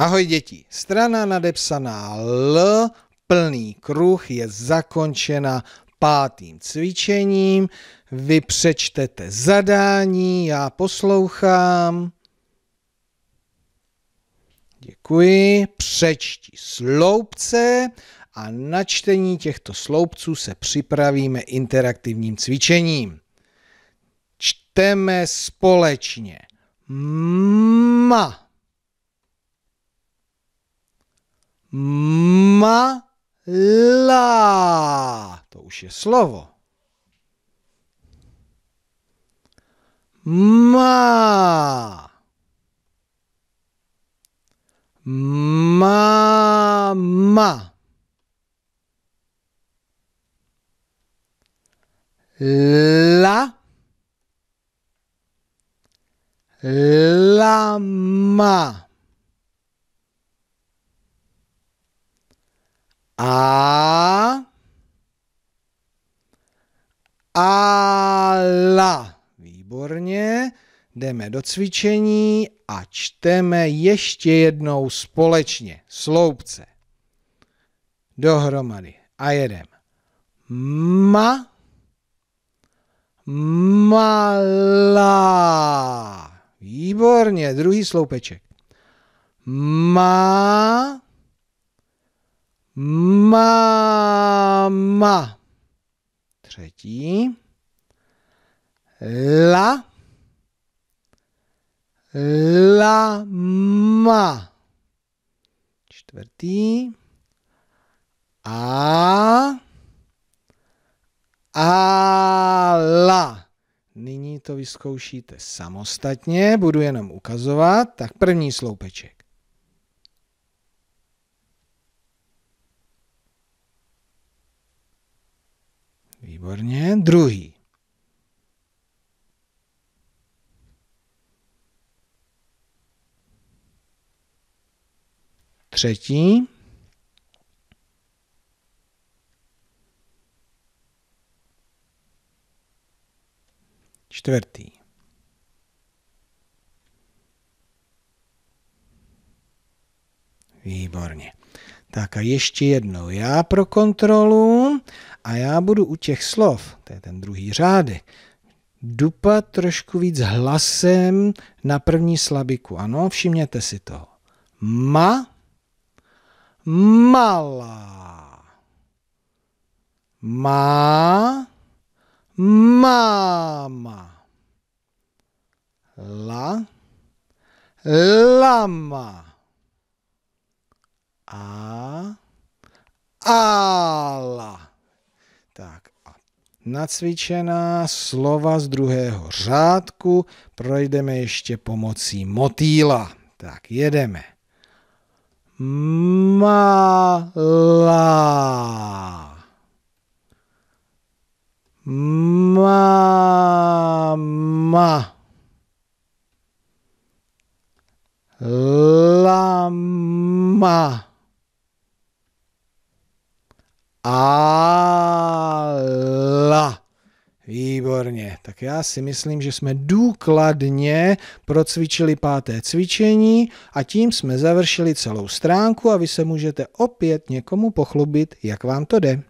Ahoj děti, strana nadepsaná L, plný kruh, je zakončena pátým cvičením. Vy přečtete zadání, já poslouchám. Děkuji. Přečti sloupce a na čtení těchto sloupců se připravíme interaktivním cvičením. Čteme společně. Ma. Mala. To już jest słowo. Ma. ma, ma, La. Lama. A ala. Výborně. Jdeme do cvičení a čteme ještě jednou společně sloupce. Dohromady. A jedem. Ma. Malá. Výborně. Druhý sloupeček. Má. Máma. Třetí. La. Lama. Čtvrtý. A. a la. Nyní to vyzkoušíte samostatně, budu jenom ukazovat. Tak první sloupeček. Výborně. Druhý. Třetí. Čtvrtý. Výborně. Tak a ještě jednou já pro kontrolu a já budu u těch slov, to je ten druhý řádek, dupat trošku víc hlasem na první slabiku. Ano, všimněte si toho. Ma, malá. Má, máma. La, lama. A, ala. Tak a nacvičená slova z druhého řádku projdeme ještě pomocí motýla. Tak jedeme. Malá. Mama. Lama. A Výborně, tak já si myslím, že jsme důkladně procvičili páté cvičení a tím jsme završili celou stránku a vy se můžete opět někomu pochlubit, jak vám to jde.